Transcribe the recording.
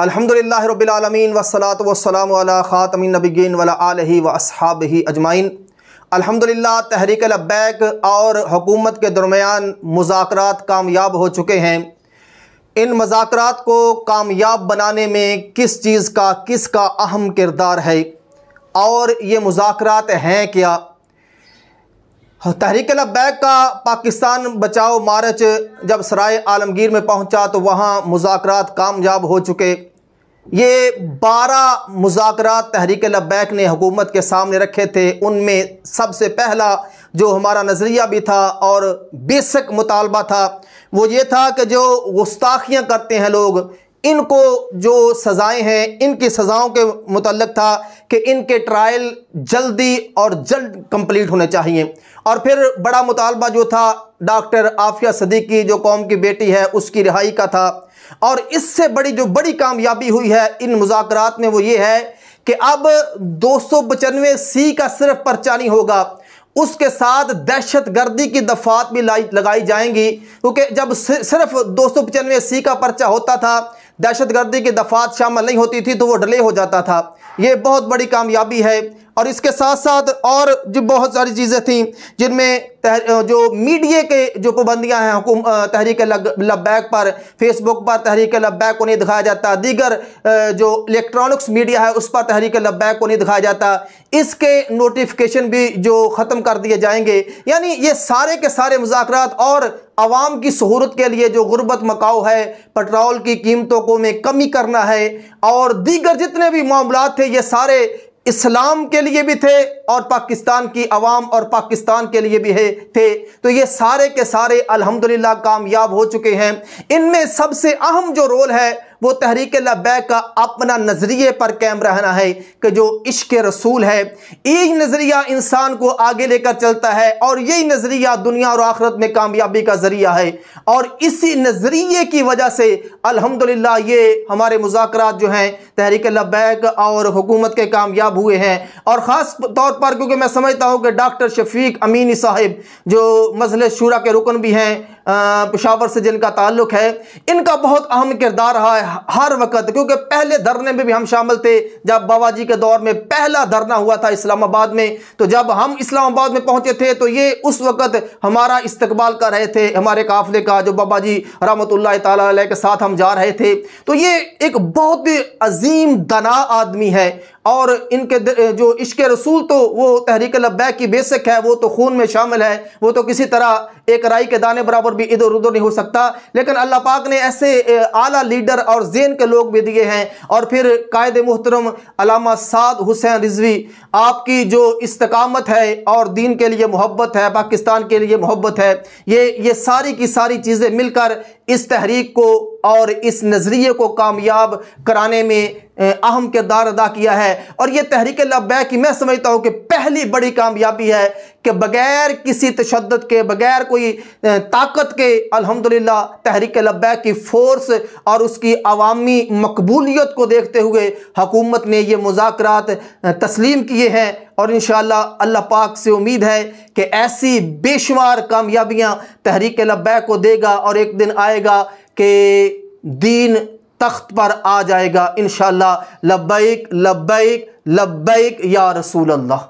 अलहमदिल्ला रबालमीन वसलात वसलाम ख़ातमिन नबीन वला आलही व असहाब ही अजमाइन अलहमदिल्ला तहरीक लब्बैक और हुकूमत के दरमियान मुजाकरात कामयाब हो चुके हैं इन मजाकर को कामयाब बनाने में किस चीज़ का किस का अहम किरदार है और ये मुजाकर हैं क्या तहरीक लब्बैक का पाकिस्तान बचाओ मार्च जब सराय आलमगीर में पहुंचा तो वहां मुजाकरात कामयाब हो चुके ये बारह मुजाकर तहरीक लब्बैक ने हुकूमत के सामने रखे थे उनमें सबसे पहला जो हमारा नज़रिया भी था और बेसिक मुतालबा था वो ये था कि जो गुस्ताखियाँ करते हैं लोग इनको जो सज़ाएँ हैं इनकी सज़ाओं के मतलब था कि इनके ट्रायल जल्दी और जल्द कंप्लीट होने चाहिए और फिर बड़ा मुतालबा जो था डॉक्टर आफिया सदीकी जो कौम की बेटी है उसकी रिहाई का था और इससे बड़ी जो बड़ी कामयाबी हुई है इन मुजाकर में वो ये है कि अब दो सौ पचानवे सी का सिर्फ पर्चा नहीं होगा उसके साथ दहशत गर्दी की दफात भी लगाई जाएंगी क्योंकि जब सिर्फ दो सौ पचानवे सी का पर्चा होता था दहशत गर्दी की दफात शामिल नहीं होती थी तो वो डले हो जाता था ये बहुत बड़ी कामयाबी है और इसके साथ साथ और जो बहुत सारी चीज़ें थी जिनमें जो मीडिया के जो पाबंदियाँ हैं तहरीक लब्बैक पर फेसबुक पर तहरीक लब्बैक को नहीं दिखाया जाता दीगर जो इलेक्ट्रॉनिक्स मीडिया है उस पर तहरीक लब्बैक को नहीं दिखाया जाता इसके नोटिफिकेशन भी जो ख़त्म कर दिए जाएंगे यानी ये सारे के सारे मुजाकर और आवाम की सहूलत के लिए जो गुर्बत मकाओ है पेट्रोल की कीमतों को में कमी करना है और दीगर जितने भी मामला थे ये सारे इस्लाम के लिए भी थे और पाकिस्तान की आवाम और पाकिस्तान के लिए भी है थे तो ये सारे के सारे अल्हम्दुलिल्लाह कामयाब हो चुके हैं इनमें सबसे अहम जो रोल है वो तहरीक लबैक का अपना नज़रिए पर कैम रहना है कि जो इश्क रसूल है यही नज़रिया इंसान को आगे लेकर चलता है और यही नज़रिया दुनिया और आखरत में कामयाबी का ज़रिया है और इसी नज़रिए की वजह से अलहमदिल्ला ये हमारे मुजाकर जो हैं तहरीक लबैक और हुकूमत के कामयाब हुए हैं और ख़ास तौर पर क्योंकि मैं समझता हूँ कि डॉक्टर शफीक अमीनी साहिब जो मजल शुरा के रुकन भी हैं पेशावर से जिनका ताल्लुक है इनका बहुत अहम किरदार रहा है हर वक्त क्योंकि पहले धरने में भी हम शामिल थे जब बाबा जी के दौर में पहला धरना हुआ था इस्लामाबाद में तो जब हम इस्लामाबाद में पहुंचे थे तो ये उस वक्त हमारा इस्तकबाल कर रहे थे हमारे काफिले का जो बाबा जी रहमत के साथ हम जा रहे थे तो ये एक बहुत अजीम दना आदमी है और इनके जो इश्क रसूल तो वो तहरीक लब्बैक की बेसिक है वो तो खून में शामिल है वो तो किसी तरह एक राई के दाने बराबर भी इधर उधर नहीं हो सकता लेकिन अल्लाह पाक ने ऐसे आला लीडर और जेन के लोग भी दिए हैं और फिर कायद मोहतरम अलामा साद हुसैन रिजवी आपकी जो इस्तकामत है और दीन के लिए मोहब्बत है पाकिस्तान के लिए मोहब्बत है ये ये सारी की सारी चीज़ें मिलकर इस तहरीक को और इस नज़रिए को कामयाब कराने में अहम किरदार अदा किया है और ये तहरीक लब्बैक की मैं समझता हूँ कि पहली बड़ी कामयाबी है कि बगैर किसी तशद के बगैर कोई ताकत के अलहमदिल्ला तहरीक लब्बैक की फ़ोर्स और उसकी अवामी मकबूलीत को देखते हुए हकूमत ने ये मुजाकर तस्लीम किए हैं और इन अल्लाह पाक से उम्मीद है कि ऐसी बेशुमार कामयाबियाँ तहरीक लब्बै को देगा और एक दिन आएगा कि दीन तख्त पर आ जाएगा इन शब्बैक लब्बैक लब्बैक या रसूल अल्लाह